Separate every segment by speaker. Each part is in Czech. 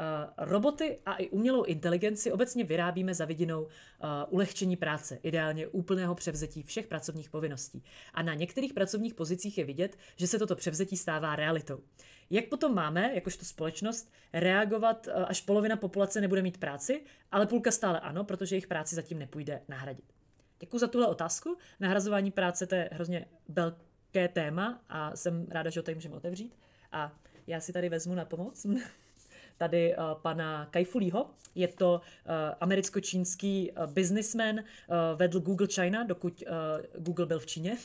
Speaker 1: Eh, roboty a i umělou inteligenci obecně vyrábíme za vidinou eh, ulehčení práce, ideálně úplného převzetí všech pracovních povinností. A na některých pracovních pozicích je vidět, že se toto převzetí stává realitou. Jak potom máme, jakožto společnost, reagovat, eh, až polovina populace nebude mít práci, ale půlka stále ano, protože jejich práci zatím nepůjde nahradit? Děkuji za tuhle otázku. Nahrazování práce to je hrozně velké téma a jsem ráda, že o tom můžeme otevřít. A já si tady vezmu na pomoc. tady eh, pana Kajfulího. Je to eh, americko-čínský eh, biznismen, vedl Google China, dokud Google byl v Číně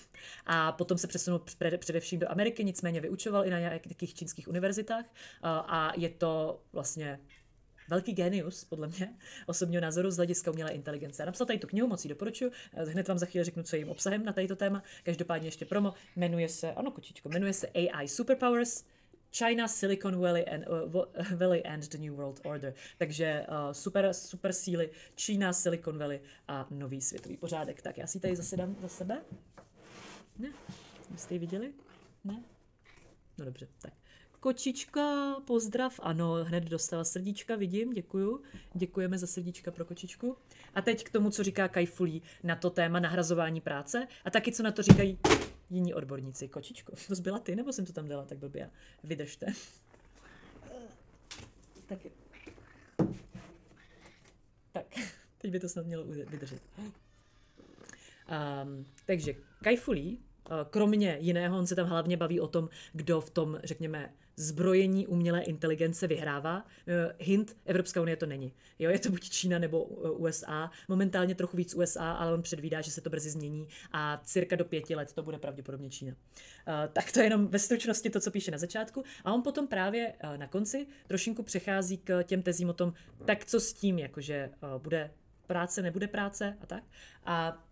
Speaker 1: a potom se přesunul především do Ameriky, nicméně vyučoval i na nějakých čínských univerzitách a je to vlastně velký genius, podle mě, osobního názoru z hlediska umělé inteligence. Já napsal tady tu knihu, moc ji doporučuji, hned vám za chvíli řeknu, co je jejím obsahem na tady to téma. Každopádně ještě promo, jmenuje se, ano kočičko, jmenuje se AI Superpowers – China, Silicon Valley and, uh, Valley and the New World Order. Takže uh, super, super síly Čína, Silicon Valley a nový světový pořádek. Tak já si tady zase dám za sebe. Ne, jste ji viděli? Ne? No dobře, tak. Kočička, pozdrav, ano, hned dostala srdíčka, vidím, děkuju. Děkujeme za srdíčka pro kočičku. A teď k tomu, co říká Kajfulí na to téma nahrazování práce a taky, co na to říkají jiní odborníci. Kočičko, to zbyla ty, nebo jsem to tam dala tak blbě? Vydržte. Eh, tak. Tak, teď by to snad mělo vydržet. Um, takže Kajfulí, eh, kromě jiného, on se tam hlavně baví o tom, kdo v tom, řekněme, zbrojení umělé inteligence vyhrává. Eh, hint, Evropská unie to není. Jo, je to buď Čína nebo eh, USA. Momentálně trochu víc USA, ale on předvídá, že se to brzy změní a cirka do pěti let to bude pravděpodobně Čína. Eh, tak to je jenom ve stručnosti to, co píše na začátku. A on potom právě na konci trošinku přechází k těm tezím o tom, tak co s tím, jakože bude práce, nebude práce a tak. A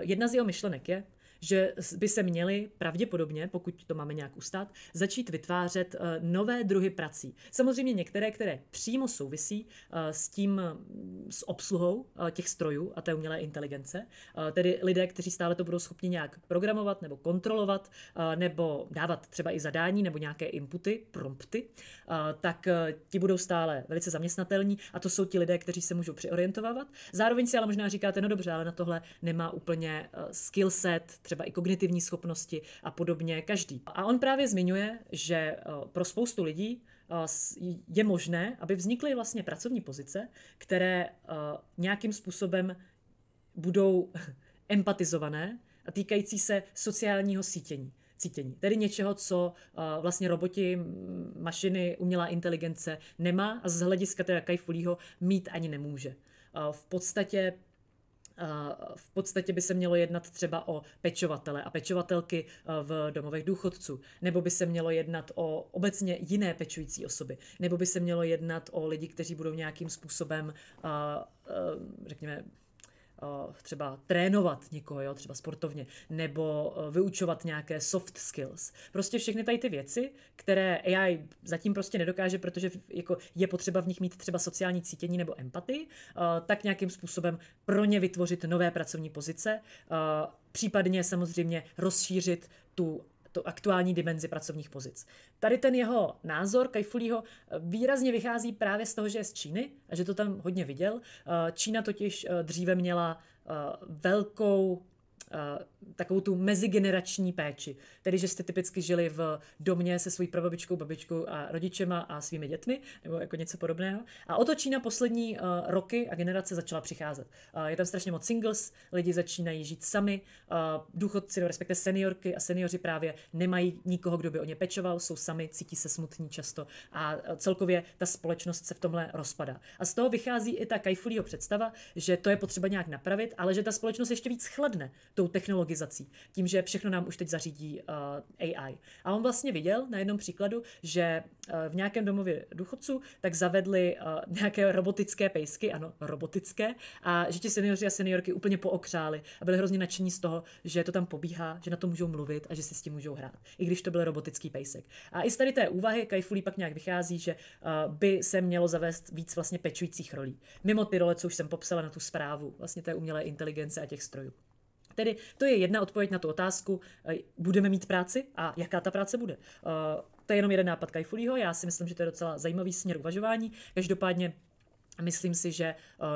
Speaker 1: jedna z jeho myšlenek je, že by se měly pravděpodobně, pokud to máme nějak ustat, začít vytvářet eh, nové druhy prací. Samozřejmě některé, které přímo souvisí eh, s tím, mm, s obsluhou eh, těch strojů a té umělé inteligence, tedy lidé, kteří stále to budou schopni nějak programovat nebo kontrolovat, nebo dávat třeba i zadání nebo nějaké inputy, prompty, tak ti budou stále velice zaměstnatelní a to jsou ti lidé, kteří se můžou přiorientovat. Zároveň si ale možná říkáte, no dobře, ale na tohle nemá úplně skill set, třeba i kognitivní schopnosti a podobně každý. A on právě zmiňuje, že eh, pro spoustu lidí eh, je možné, aby vznikly vlastně pracovní pozice, které eh, nějakým způsobem budou empatizované a týkající se sociálního sítění cítění. Tedy něčeho, co uh, vlastně roboti, mašiny, umělá inteligence nemá a z hlediska teda Kajfulího mít ani nemůže. Uh, v podstatě v podstatě by se mělo jednat třeba o pečovatele a pečovatelky e, v domovech důchodců, nebo by se mělo jednat o obecně jiné pečující osoby, nebo by se mělo jednat o lidi, kteří budou nějakým způsobem, e, e, řekněme, Eh, třeba trénovat někoho, jo, třeba sportovně, nebo eh, vyučovat nějaké soft skills. Prostě všechny tady ty věci, které AI zatím prostě nedokáže, protože jako je potřeba v nich mít třeba sociální cítění nebo empatii, eh, tak nějakým způsobem pro ně vytvořit nové pracovní pozice, případně samozřejmě rozšířit tu tu aktuální dimenzi pracovních pozic. Tady ten jeho názor Kajfulího eh, výrazně vychází právě z toho, že je z Číny a že to tam hodně viděl. Eh, Čína totiž eh, dříve měla velkou Eh, takovou tu mezigenerační péči. Tedy, že jste typicky žili v domě se svojí prababičkou, babičkou a rodičema a svými dětmi, nebo jako něco podobného. A o to Čína poslední uh, roky a generace začala přicházet. Uh, je tam strašně moc singles, lidi začínají žít sami, uh, důchodci, respektive seniorky a seniori právě nemají nikoho, kdo by o ně pečoval, jsou sami, cítí se smutní často a celkově ta společnost se v tomhle rozpadá. A z toho vychází i ta Kajfulího představa, že to je potřeba nějak napravit, ale že ta společnost ještě víc chladne tou technologizací, tím, že všechno nám už teď zařídí eh, AI. A on vlastně viděl na jednom příkladu, že eh, v nějakém domově důchodců tak zavedli eh, nějaké robotické pejsky, ano, robotické, a že ti seniori a seniorky úplně pookřáli a byli hrozně nadšení z toho, že to tam pobíhá, že na to můžou mluvit a že si s tím můžou hrát, i když to byl robotický pejsek. A i z tady té úvahy Kajfulí pak nějak vychází, že by se mělo zavést víc vlastně pečujících rolí. Mimo ty role, co už jsem popsala na tu zprávu vlastně té umělé inteligence a těch strojů. Tedy to je jedna odpověď na tu otázku, eh, budeme mít práci a jaká ta práce bude. Eh, to je jenom jeden nápad Kajfulího, já si myslím, že to je docela zajímavý směr uvažování. Každopádně myslím si, že eh,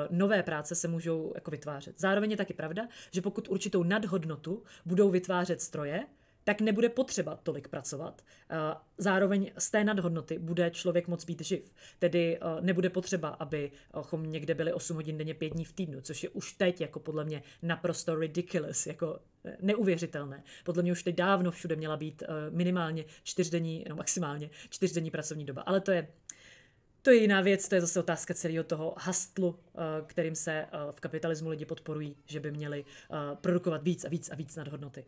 Speaker 1: nové práce se můžou jako vytvářet. Zároveň je taky pravda, že pokud určitou nadhodnotu budou vytvářet stroje, tak nebude potřeba tolik pracovat. Eh, zároveň z té nadhodnoty bude člověk moc být živ. Tedy eh, nebude potřeba, abychom eh, někde byli 8 hodin denně 5 dní v týdnu, což je už teď jako podle mě naprosto ridiculous, jako neuvěřitelné. Podle mě už teď dávno všude měla být minimálně čtyřdenní, no maximálně čtyřdenní pracovní doba. Ale to je to je jiná věc, to je zase otázka celého toho hastlu, kterým se v kapitalismu lidi podporují, že by měli produkovat víc a víc a víc nadhodnoty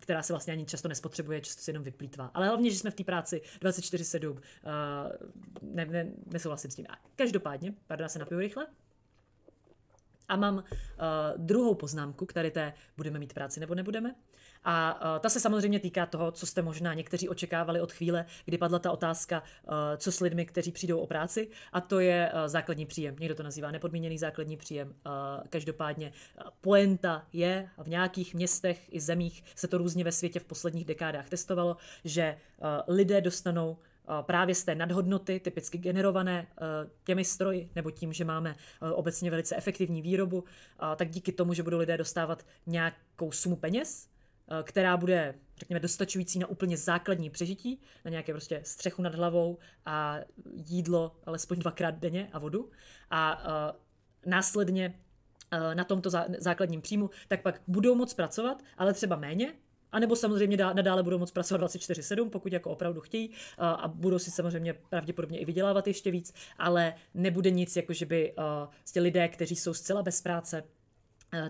Speaker 1: která se vlastně ani často nespotřebuje, často se jenom vyplýtvá. Ale hlavně, že jsme v té práci 24-7, uh, ne, ne, nesouhlasím s tím. A každopádně, pardon, se napiju rychle, a mám uh, druhou poznámku, které té budeme mít práci nebo nebudeme. A uh, ta se samozřejmě týká toho, co jste možná někteří očekávali od chvíle, kdy padla ta otázka, uh, co s lidmi, kteří přijdou o práci, a to je uh, základní příjem. Někdo to nazývá nepodmíněný základní příjem. Uh, každopádně uh, poenta je, v nějakých městech i zemích se to různě ve světě v posledních dekádách testovalo, že uh, lidé dostanou Eh, právě z té nadhodnoty, typicky generované eh, těmi stroji, nebo tím, že máme eh, obecně velice efektivní výrobu, tak díky tomu, že budou lidé dostávat nějakou sumu peněz, která bude, řekněme, dostačující na úplně základní přežití, na nějaké prostě střechu nad hlavou a jídlo alespoň dvakrát denně a vodu. A následně na tomto základním příjmu, tak pak budou moc pracovat, ale třeba méně, a nebo samozřejmě nadále budou moc pracovat 24-7, pokud jako opravdu chtějí a, budou si samozřejmě pravděpodobně i vydělávat ještě víc, ale nebude nic, jako že by ti lidé, kteří jsou zcela bez práce,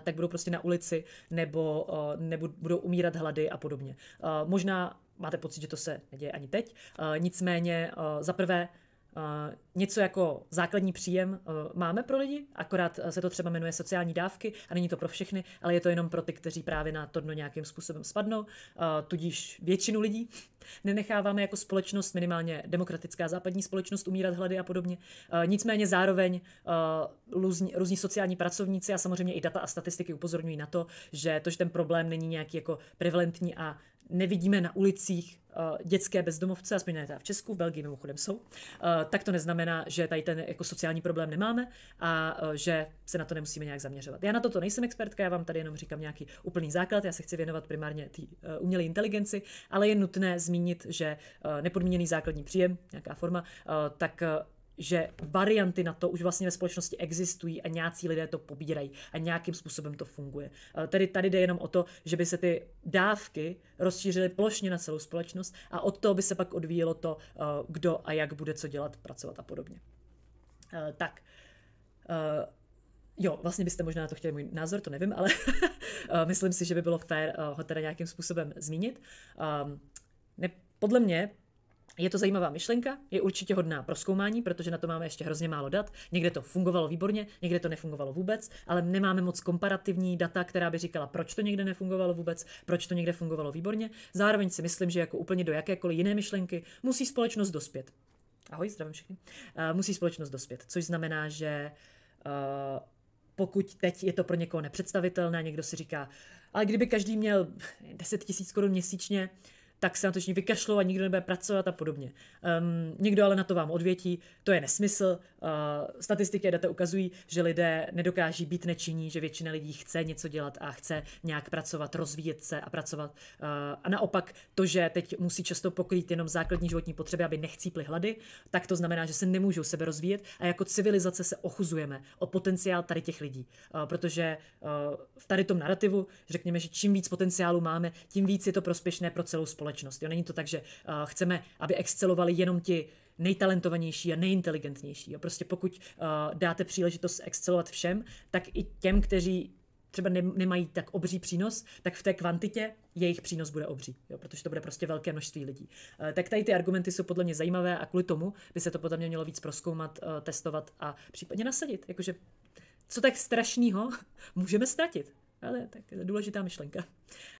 Speaker 1: tak budou prostě na ulici nebo, nebo budou umírat hlady a podobně. Možná máte pocit, že to se neděje ani teď, nicméně za prvé Eh, něco jako základní příjem eh, máme pro lidi, akorát eh, se to třeba jmenuje sociální dávky a není to pro všechny, ale je to jenom pro ty, kteří právě na to dno nějakým způsobem spadnou, tudíž většinu lidí. Nenecháváme jako společnost, minimálně demokratická západní společnost, umírat hlady a podobně. Nicméně zároveň různí, sociální pracovníci a samozřejmě i data a statistiky upozorňují na to, že to, že ten problém není nějaký jako prevalentní a nevidíme na ulicích eh, dětské bezdomovce, aspoň ne v Česku, v Belgii mimochodem jsou, eh, tak to neznamená, že tady ten jako sociální problém nemáme a eh, že se na to nemusíme nějak zaměřovat. Já na toto nejsem expertka, já vám tady jenom říkám nějaký úplný základ, já se chci věnovat primárně té umělé inteligenci, ale je nutné zmínit, že nepodmíněný základní příjem, nějaká forma, tak že varianty na to už vlastně ve společnosti existují a nějací lidé to pobírají a nějakým způsobem to funguje. Eh, tedy tady jde jenom o to, že by se ty dávky rozšířily plošně na celou společnost a od toho by se pak odvíjelo to, eh, kdo a jak bude co dělat, pracovat a podobně. Eh, tak, Jo, vlastně byste možná na to chtěli můj názor, to nevím, ale myslím si, že by bylo fér ho teda nějakým způsobem zmínit. podle mě je to zajímavá myšlenka, je určitě hodná pro zkoumání, protože na to máme ještě hrozně málo dat. Někde to fungovalo výborně, někde to nefungovalo vůbec, ale nemáme moc komparativní data, která by říkala, proč to někde nefungovalo vůbec, proč to někde fungovalo výborně. Zároveň si myslím, že jako úplně do jakékoliv jiné myšlenky musí společnost dospět. Ahoj, zdravím všechny. Uh, musí společnost dospět, což znamená, že uh, pokud teď je to pro někoho nepředstavitelné, někdo si říká, ale kdyby každý měl 10 000 korun měsíčně, uh, tak se na to všichni vykašlou a nikdo nebude pracovat a podobně. Um, někdo ale na to vám odvětí, to je nesmysl. Uh, statistiky a data ukazují, že lidé nedokáží být nečinní, že většina lidí chce něco dělat a chce nějak pracovat, rozvíjet se a pracovat. Uh, a naopak to, že teď musí často pokrýt jenom základní životní potřeby, aby nechcípli hlady, tak to znamená, že se nemůžou sebe rozvíjet a jako civilizace se ochuzujeme o potenciál tady těch lidí. Uh, protože uh, v tady tom narrativu řekněme, že čím víc potenciálu máme, tím víc je to prospěšné pro celou společnost společnost. Jo? Není to tak, že uh, chceme, aby excelovali jenom ti nejtalentovanější a nejinteligentnější. Jo? Prostě pokud uh, dáte příležitost excelovat všem, tak i těm, kteří třeba nemají tak obří přínos, tak v té kvantitě jejich přínos bude obří, jo, protože to bude prostě velké množství lidí. Eh, tak tady ty argumenty jsou podle mě zajímavé a kvůli tomu by se to podle mě mělo víc proskoumat, testovat a případně nasadit. Jakože co tak strašného můžeme ztratit? Ale tak důležitá myšlenka.